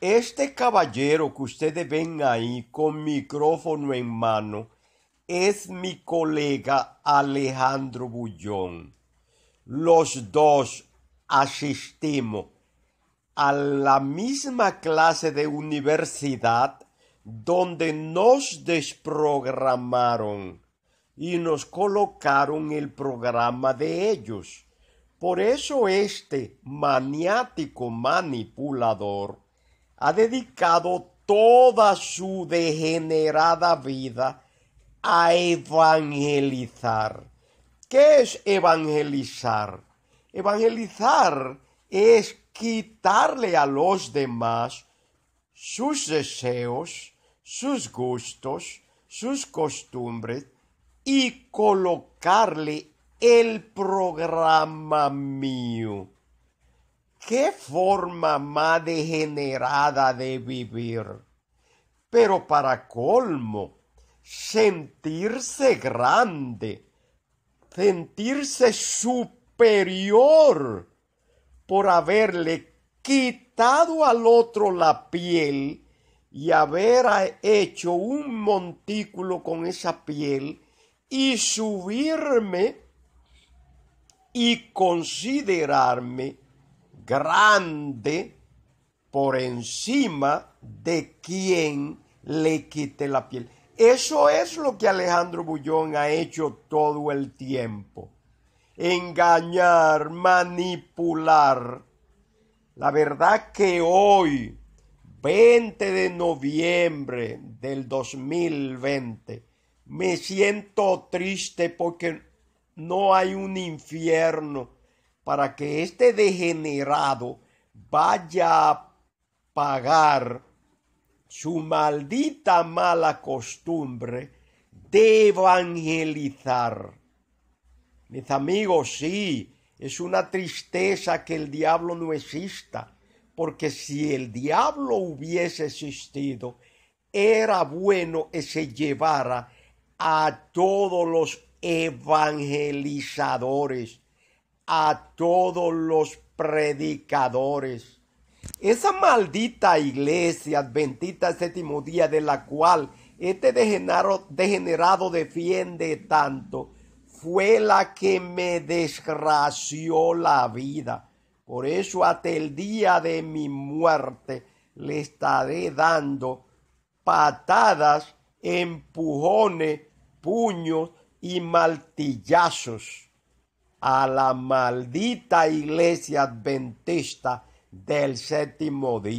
Este caballero que ustedes ven ahí con micrófono en mano es mi colega Alejandro Bullón. Los dos asistimos a la misma clase de universidad donde nos desprogramaron y nos colocaron el programa de ellos. Por eso este maniático manipulador ha dedicado toda su degenerada vida a evangelizar. ¿Qué es evangelizar? Evangelizar es quitarle a los demás sus deseos, sus gustos, sus costumbres y colocarle el programa mío qué forma más degenerada de vivir. Pero para colmo, sentirse grande, sentirse superior por haberle quitado al otro la piel y haber hecho un montículo con esa piel y subirme y considerarme grande por encima de quien le quite la piel. Eso es lo que Alejandro Bullón ha hecho todo el tiempo. Engañar, manipular. La verdad que hoy, 20 de noviembre del 2020, me siento triste porque no hay un infierno para que este degenerado vaya a pagar su maldita mala costumbre de evangelizar. Mis amigos, sí, es una tristeza que el diablo no exista, porque si el diablo hubiese existido, era bueno que se llevara a todos los evangelizadores a todos los predicadores. Esa maldita iglesia adventista séptimo día de la cual este degenerado, degenerado defiende tanto, fue la que me desgració la vida. Por eso hasta el día de mi muerte le estaré dando patadas, empujones, puños y martillazos a la maldita iglesia adventista del séptimo día.